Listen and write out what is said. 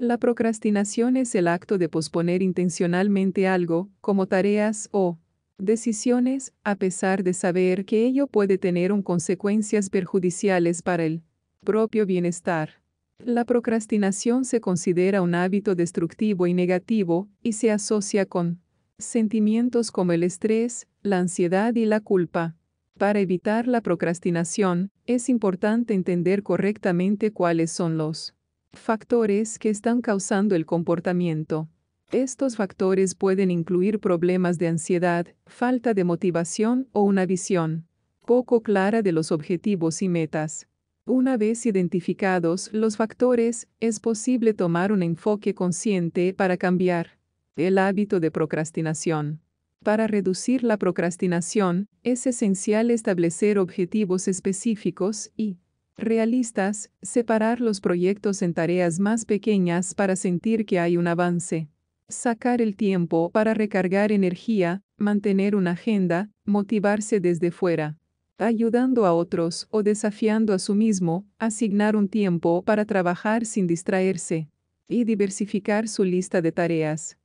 La procrastinación es el acto de posponer intencionalmente algo, como tareas o decisiones, a pesar de saber que ello puede tener un consecuencias perjudiciales para el propio bienestar. La procrastinación se considera un hábito destructivo y negativo, y se asocia con sentimientos como el estrés, la ansiedad y la culpa. Para evitar la procrastinación, es importante entender correctamente cuáles son los Factores que están causando el comportamiento. Estos factores pueden incluir problemas de ansiedad, falta de motivación o una visión poco clara de los objetivos y metas. Una vez identificados los factores, es posible tomar un enfoque consciente para cambiar el hábito de procrastinación. Para reducir la procrastinación, es esencial establecer objetivos específicos y Realistas, separar los proyectos en tareas más pequeñas para sentir que hay un avance. Sacar el tiempo para recargar energía, mantener una agenda, motivarse desde fuera. Ayudando a otros o desafiando a su mismo, asignar un tiempo para trabajar sin distraerse. Y diversificar su lista de tareas.